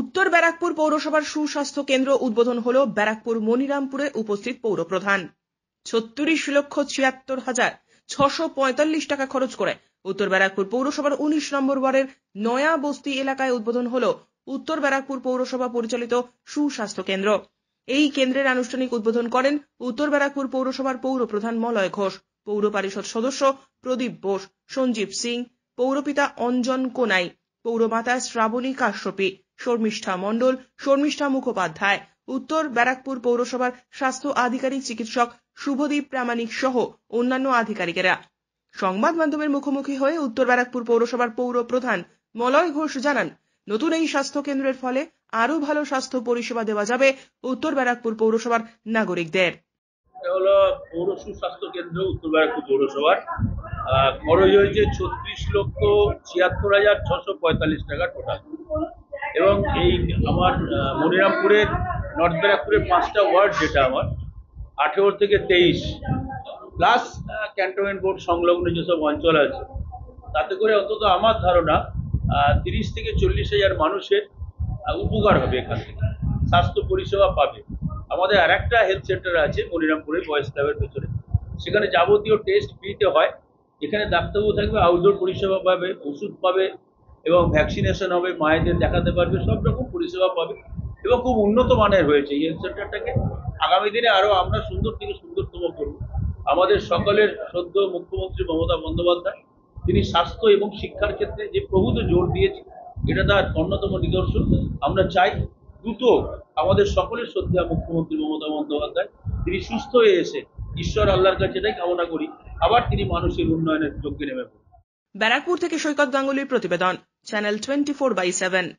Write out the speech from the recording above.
উত্তর ব্যারাকপুর পৌরসভার সুস্বাস্থ্য কেন্দ্র উদ্বোধন হল ব্যারাকপুর মনিরামপুরে উপস্থিত পৌরপ্রধান ছত্রিশ লক্ষ ছিয়াত্তর হাজার ছশো পঁয়তাল্লিশ টাকা খরচ করে উত্তর ব্যারাকপুর পৌরসভার উনিশ নম্বর ওয়ার্ডের নয়া বস্তি এলাকায় উদ্বোধন হল উত্তর ব্যারাকপুর পৌরসভা পরিচালিত সুস্বাস্থ্য কেন্দ্র এই কেন্দ্রের আনুষ্ঠানিক উদ্বোধন করেন উত্তর ব্যারাকপুর পৌরসভার পৌর প্রধান মলয় ঘোষ পৌর পরিষদ সদস্য প্রদীপ বোস সঞ্জীব সিং পৌরপিতা অঞ্জন কোনাই পৌরমাতা শ্রাবণী কাশ্যপী শর্মিষ্ঠা মণ্ডল শর্মিষ্ঠা মুখোপাধ্যায় উত্তর ব্যারাকপুর পৌরসভার স্বাস্থ্য আধিকারিক চিকিৎসক শুভদীপ প্রামাণিক সহ অন্যান্য আধিকারিকেরা সংবাদ মাধ্যমের মুখোমুখি হয়ে উত্তর ব্যারাকপুর পৌরসভার পৌর প্রধান মলয় ঘোষ জানান নতুন এই স্বাস্থ্য কেন্দ্রের ফলে আরো ভালো স্বাস্থ্য পরিষেবা দেওয়া যাবে উত্তর ব্যারাকপুর পৌরসভার নাগরিকদের হলো পৌর সুস্বাস্থ্য কেন্দ্র উত্তর ব্যারাকপুর পৌরসভার খরচ হয়েছে ছত্রিশ লক্ষ ছিয়াত্তর হাজার ছশো পঁয়তাল্লিশ টাকা টোটাল এবং এই আমার মনিরামপুরের নর্থ ব্যারাকপুরের পাঁচটা ওয়ার্ড যেটা আমার আঠেরো থেকে তেইশ প্লাস ক্যান্টনমেন্ট বোর্ড সংলগ্ন যেসব অঞ্চল আছে তাতে করে অন্তত আমার ধারণা তিরিশ থেকে চল্লিশ হাজার মানুষের উপকার হবে এখান থেকে স্বাস্থ্য পরিষেবা পাবে আমাদের আর একটা হেলথ সেন্টার আছে মনিরামপুরে বয়েস ক্লাবের পেছনে সেখানে যাবতীয় টেস্ট ফ্রিতে হয় এখানে ডাক্তারবাবু থাকবে আউটডোর পরিষেবা পাবে ওষুধ পাবে এবং ভ্যাকসিনেশন হবে মায়েদের দেখাতে পারবে সব রকম পরিষেবা পাবে এবং খুব উন্নত মানের হয়েছে এই হেলথ সেন্টারটাকে আগামী দিনে আরও আমরা সুন্দর থেকে সুন্দরতম করব আমাদের সকলের সদ্য মুখ্যমন্ত্রী মমতা বন্দ্যোপাধ্যায় তিনি স্বাস্থ্য এবং শিক্ষার ক্ষেত্রে যে প্রভূত জোর দিয়েছে এটা তার অন্যতম নিদর্শন আমরা চাই দ্রুত আমাদের সকলের সদ্যা মুখ্যমন্ত্রী মমতা বন্দ্যোপাধ্যায় তিনি সুস্থ হয়ে এসে ঈশ্বর আল্লাহর কাছে এটাই কামনা করি আবার তিনি মানুষের উন্নয়নের যোগ্য নেমে ব্যারাকপুর থেকে সৈকত গাঙ্গুলির প্রতিবেদন channel 24 by 7.